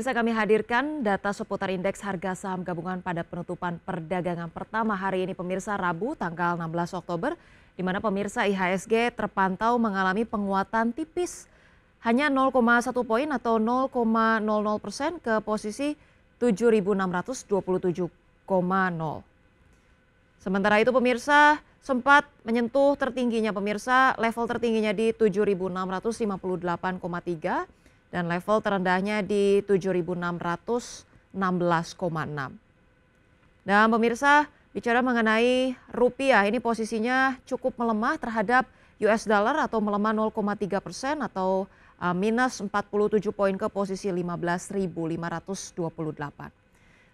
Bisa kami hadirkan data seputar indeks harga saham gabungan pada penutupan perdagangan pertama hari ini pemirsa Rabu tanggal 16 Oktober di mana pemirsa IHSG terpantau mengalami penguatan tipis hanya 0,1 poin atau 0,00 persen ke posisi 7.627,0. Sementara itu pemirsa sempat menyentuh tertingginya pemirsa level tertingginya di 7.658,3 dan level terendahnya di 7.616,6. Dan pemirsa, bicara mengenai rupiah, ini posisinya cukup melemah terhadap US dollar atau melemah 0,3 persen atau e, minus 47 poin ke posisi 15.528.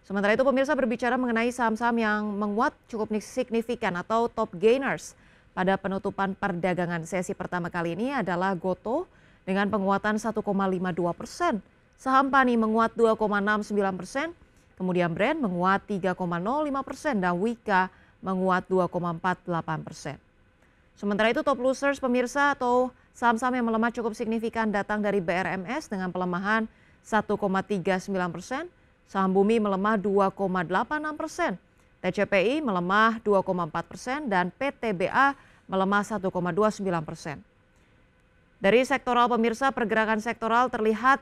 Sementara itu pemirsa berbicara mengenai saham-saham yang menguat cukup signifikan atau top gainers pada penutupan perdagangan sesi pertama kali ini adalah Goto dengan penguatan 1,52 persen. Saham Pani menguat 2,69 persen, kemudian Brand menguat 3,05 persen dan Wika menguat 2,48 persen. Sementara itu top losers pemirsa atau saham-saham yang melemah cukup signifikan datang dari BRMS dengan pelemahan 1,39 persen, saham bumi melemah 2,86 persen, TCPI melemah 2,4 persen, dan PTBA melemah 1,29 persen. Dari sektoral pemirsa, pergerakan sektoral terlihat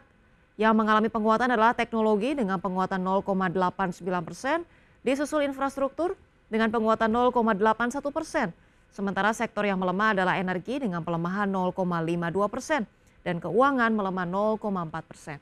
yang mengalami penguatan adalah teknologi dengan penguatan 0,89 persen, disusul infrastruktur dengan penguatan 0,81 persen. Sementara sektor yang melemah adalah energi dengan pelemahan 0,52 persen dan keuangan melemah 0,4 persen.